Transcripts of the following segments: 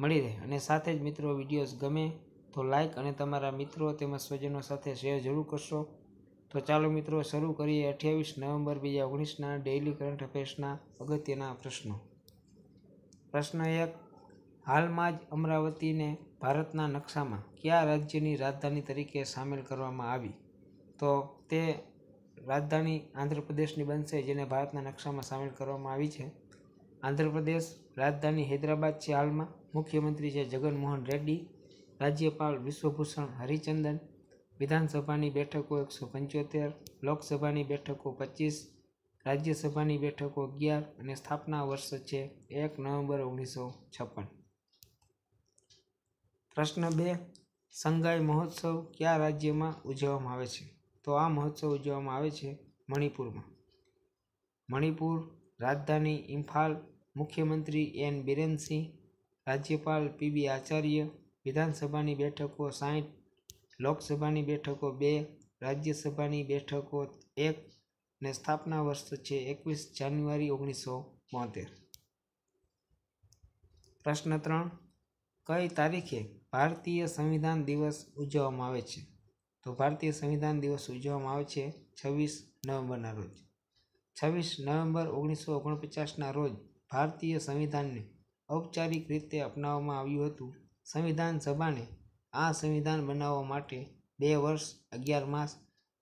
મળી રહે અને સાથે જ મિત્રો વિડીયોઝ ગમે તો લાઇક અને તમારા મિત્રો તેમજ સ્વજનો સાથે શેર જરૂર કરશો તો ચાલો મિત્રો શરૂ કરીએ અઠ્યાવીસ નવેમ્બર બે હજાર ઓગણીસના ડેઇલી કરંટ અફેર્સના અગત્યના પ્રશ્નો પ્રશ્ન એક હાલમાં જ અમરાવતીને ભારતના નકશામાં કયા રાજ્યની રાજધાની તરીકે સામેલ કરવામાં આવી તો તે રાજધાની આંધ્રપ્રદેશની બનશે જેને ભારતના નકશામાં સામેલ કરવામાં આવી છે આંધ્રપ્રદેશ રાજધાની હૈદરાબાદ છે હાલમાં મુખ્યમંત્રી છે જગનમોહન રેડ્ડી રાજ્યપાલ વિશ્વભૂષણ હરિચંદન વિધાનસભાની બેઠકો એકસો પંચોતેર લોકસભાની બેઠકો પચીસ રાજ્યસભાની બેઠકો અગિયાર અને સ્થાપના વર્ષ છે એક નવેમ્બર ઓગણીસો છપ્પન પ્રશ્ન બે સંગાઈ મહોત્સવ કયા રાજ્યમાં ઉજવવામાં આવે છે તો આ મહોત્સવ ઉજવવામાં આવે છે મણિપુરમાં મણિપુર રાજધાની ઇમ્ફાલ મુખ્યમંત્રી એન બિરેનસિંહ રાજ્યપાલ પીબી આચાર્ય વિધાનસભાની બેઠકો સાહીઠ લોકસભાની બેઠકો બે રાજ્યસભાની બેઠકો એક ને સ્થાપના વર્ષ છે એકવીસ જાન્યુઆરી ઓગણીસો બોતેર પ્રશ્ન ત્રણ કઈ તારીખે ભારતીય સંવિધાન દિવસ ઉજવવામાં આવે છે તો ભારતીય સંવિધાન દિવસ ઉજવવામાં આવે છે છવ્વીસ નવેમ્બરના રોજ છવ્વીસ નવેમ્બર ઓગણીસો ઓગણપચાસના રોજ ભારતીય સંવિધાનને ઔપચારિક રીતે અપનાવવામાં આવ્યું હતું સંવિધાન સભાને આ સંવિધાન બનાવવા માટે બે વર્ષ અગિયાર માસ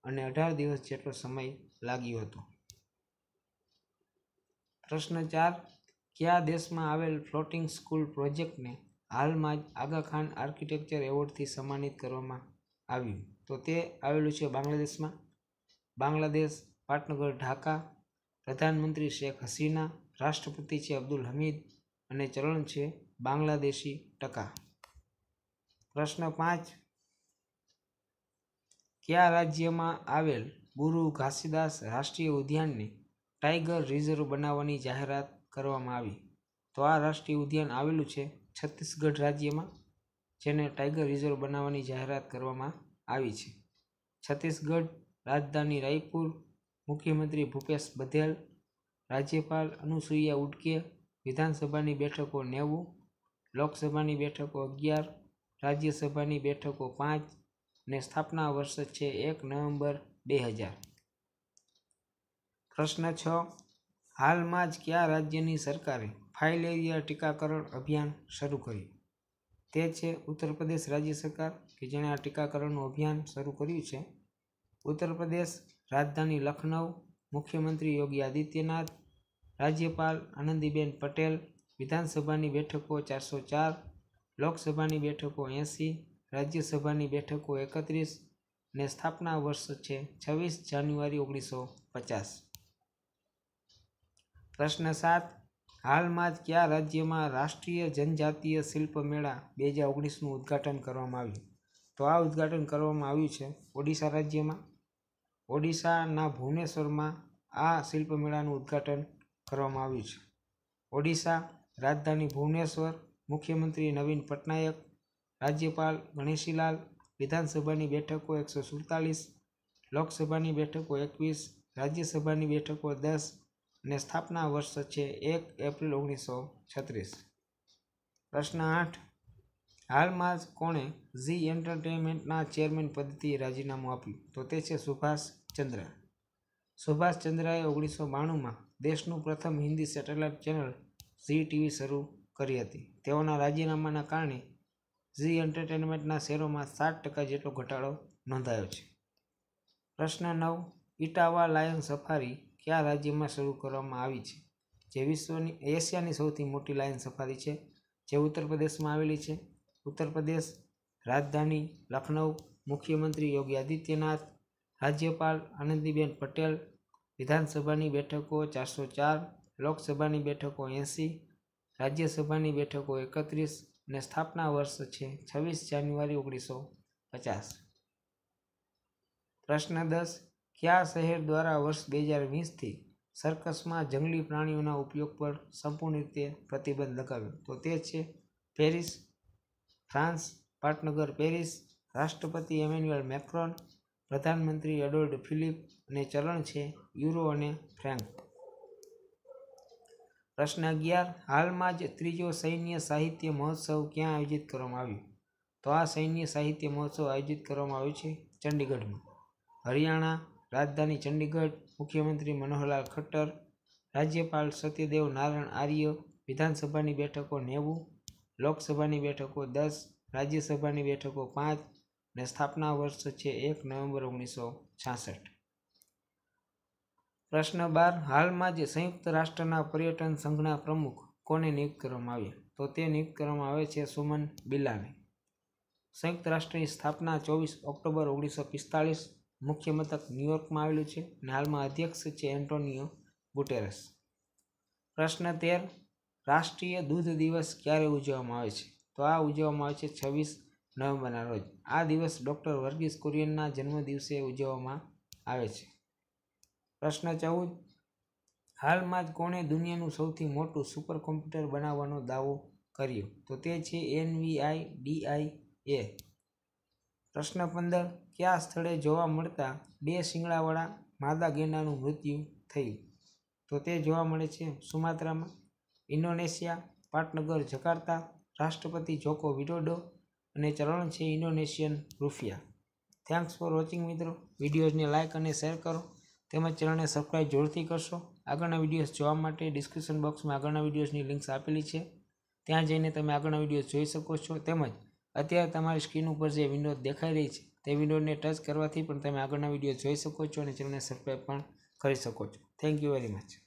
અને અઢાર દિવસ જેટલો સમય લાગ્યો હતો પ્રશ્ન ચાર કયા દેશમાં આવેલ ફ્લોટિંગ સ્કૂલ પ્રોજેક્ટને હાલમાં જ આગાખાન ખાન આર્કિટેક્ચર એવોર્ડથી સન્માનિત કરવામાં આવ્યું તો તે આવેલું છે બાંગ્લાદેશમાં બાંગ્લાદેશ પાટનગર ઢાકા પ્રધાનમંત્રી શેખ હસીના રાષ્ટ્રપતિ છે અબ્દુલ હમીદ અને ચલણ છે બાંગ્લાદેશી ટકા પ્રશ્ન પાંચ કયા રાજ્યમાં આવેલ ગુરુ ઘાસીદાસ રાષ્ટ્રીય ઉદ્યાનને ટાઈગર રિઝર્વ બનાવવાની જાહેરાત કરવામાં આવી તો આ રાષ્ટ્રીય ઉદ્યાન આવેલું છે છત્તીસગઢ રાજ્યમાં જેને ટાઈગર રિઝર્વ બનાવવાની જાહેરાત કરવામાં આવી છે છત્તીસગઢ રાજધાની રાયપુર મુખ્યમંત્રી ભૂપેશ બધેલ રાજ્યપાલ અનુસૂયા ઉડકે વિધાનસભાની બેઠકો નેવું લોકસભાની બેઠકો અગિયાર રાજ્યસભાની બેઠકો પાંચ ને સ્થાપના વર્ષ છે એક નવેમ્બર બે હજાર પ્રશ્ન છ હાલમાં જ કયા રાજ્યની સરકારે ફાઇલેરિયા ટીકાકરણ અભિયાન શરૂ કર્યું તે છે ઉત્તર પ્રદેશ રાજ્ય સરકાર કે જેણે આ ટીકાકરણનું અભિયાન શરૂ કર્યું છે ઉત્તર પ્રદેશ રાજધાની લખનઉ મુખ્યમંત્રી યોગી આદિત્યનાથ રાજ્યપાલ આનંદીબેન પટેલ વિધાનસભાની બેઠકો ચારસો ચાર લોકસભાની બેઠકો એંસી રાજ્યસભાની બેઠકો એકત્રીસ ને સ્થાપના વર્ષ છે છવ્વીસ જાન્યુઆરી ઓગણીસો પચાસ પ્રશ્ન સાત હાલમાં જ કયા રાજ્યમાં રાષ્ટ્રીય જનજાતીય શિલ્પ મેળા બે હજાર ઓગણીસનું ઉદ્ઘાટન કરવામાં આવ્યું તો આ ઉદ્ઘાટન કરવામાં આવ્યું છે ઓડિશા રાજ્યમાં ઓડિશાના ભુવનેશ્વરમાં આ શિલ્પમેળાનું ઉદ્ઘાટન કરવામાં આવ્યું છે ઓડિશા રાજધાની ભુવનેશ્વર મુખ્યમંત્રી નવીન પટનાયક રાજ્યપાલ ગણેશીલાલ વિધાનસભાની બેઠકો એકસો સુડતાલીસ લોકસભાની બેઠકો એકવીસ રાજ્યસભાની બેઠકો દસ અને સ્થાપના વર્ષ છે એક એપ્રિલ ઓગણીસો છત્રીસ પ્રશ્ન આઠ હાલમાં જ કોણે ઝી એન્ટરટેનમેન્ટના ચેરમેન પદેથી રાજીનામું આપ્યું તો તે છે સુભાષ ચંદ્ર સુભાષ ચંદ્રાએ ઓગણીસો બાણુંમાં દેશનું પ્રથમ Hindi satellite channel Zee TV શરૂ કરી હતી તેઓના રાજીનામાના કારણે ઝી એન્ટરટેનમેન્ટના શેરોમાં સાત ટકા જેટલો ઘટાડો નોંધાયો છે પ્રશ્ન નવ ઇટાવા લાયન સફારી કયા રાજ્યમાં શરૂ કરવામાં આવી છે જે વિશ્વની એશિયાની સૌથી મોટી લાયન સફારી છે જે ઉત્તર પ્રદેશમાં આવેલી છે ઉત્તર પ્રદેશ રાજધાની લખનઉ મુખ્યમંત્રી યોગી આદિત્યનાથ રાજ્યપાલ આનંદીબેન પટેલ વિધાનસભાની બેઠકો ચારસો ચાર લોકસભાની બેઠકો એંસી રાજ્યસભાની બેઠકો એકત્રીસ અને સ્થાપના વર્ષ છે છવ્વીસ જાન્યુઆરી ઓગણીસો પચાસ પ્રશ્ન દસ કયા શહેર દ્વારા વર્ષ બે હજાર વીસથી સર્કસમાં જંગલી પ્રાણીઓના ઉપયોગ પર સંપૂર્ણ રીતે પ્રતિબંધ લગાવ્યો તો તે છે પેરિસ ફ્રાન્સ પાટનગર પેરિસ રાષ્ટ્રપતિ એમેન્યુઅલ મેક્રોન પ્રધાનમંત્રી એડોલ્ડ ફિલિપ અને ચલણ છે યુરો અને ફ્રેન્ક પ્રશ્ન અગિયાર હાલમાં જ ત્રીજો સૈન્ય સાહિત્ય મહોત્સવ ક્યાં આયોજિત કરવામાં આવ્યો તો આ સૈન્ય સાહિત્ય મહોત્સવ આયોજિત કરવામાં આવ્યો છે ચંડીગઢમાં હરિયાણા રાજધાની ચંડીગઢ મુખ્યમંત્રી મનોહરલાલ ખટ્ટર રાજ્યપાલ સત્યદેવ નારાયણ આર્ય વિધાનસભાની બેઠકો નેવું લોકસભાની બેઠકો દસ રાજ્યસભાની બેઠકો પાંચ અને સ્થાપના વર્ષ છે એક નવેમ્બર ઓગણીસો છાસઠ પ્રશ્ન બાર હાલમાં જે સંયુક્ત રાષ્ટ્રના પર્યટન સંઘના પ્રમુખ કોને નિયુક્ત કરવામાં આવ્યા તો તે નિયુક્ત કરવામાં આવે છે સુમન બિલાને સંયુક્ત રાષ્ટ્રની સ્થાપના ચોવીસ ઓક્ટોબર ઓગણીસો પિસ્તાળીસ મુખ્ય મથક ન્યુયોર્કમાં આવેલું છે અને હાલમાં અધ્યક્ષ છે એન્ટોનિયો ગુટેરસ પ્રશ્ન તેર રાષ્ટ્રીય દૂધ દિવસ ક્યારે ઉજવવામાં આવે છે તો આ ઉજવવામાં આવે છે છવ્વીસ નવેમ્બરના રોજ આ દિવસ ડૉક્ટર વર્ગીસ કુરિયનના જન્મદિવસે ઉજવવામાં આવે છે પ્રશ્ન ચૌદ હાલમાં જ કોણે દુનિયાનું સૌથી મોટું સુપર કોમ્પ્યુટર બનાવવાનો દાવો કર્યો તો તે છે એનવીઆઈ ડીઆઈ એ પ્રશ્ન પંદર કયા સ્થળે જોવા મળતા બે શિંગડાવાળા માદા ગેંડાનું મૃત્યુ થયું તો તે જોવા મળે છે સુમાત્રામાં ઇન્ડોનેશિયા પાટનગર જકાર્તા રાષ્ટ્રપતિ જોકો વિડોડો અને ચરણ છે Indonesian rupiah thanks for watching મિત્રો વિડીયોઝને લાઇક અને શેર કરો તેમજ ચેનલને સબસ્ક્રાઈબ જોરથી કરશો આગળના વિડીયોઝ જોવા માટે ડિસ્ક્રિપ્શન બોક્સમાં આગળના વિડીયોઝની લિંક્સ આપેલી છે ત્યાં જઈને તમે આગળના વિડીયો જોઈ શકો છો તેમજ અત્યારે તમારી સ્ક્રીન ઉપર જે વિન્ડો દેખાઈ રહી છે તે વિન્ડોને ટચ કરવાથી પણ તમે આગળના વિડીયો જોઈ શકો છો અને ચેનલને સબસ્ક્રાઈબ પણ કરી શકો છો થેન્ક યુ વેરી મચ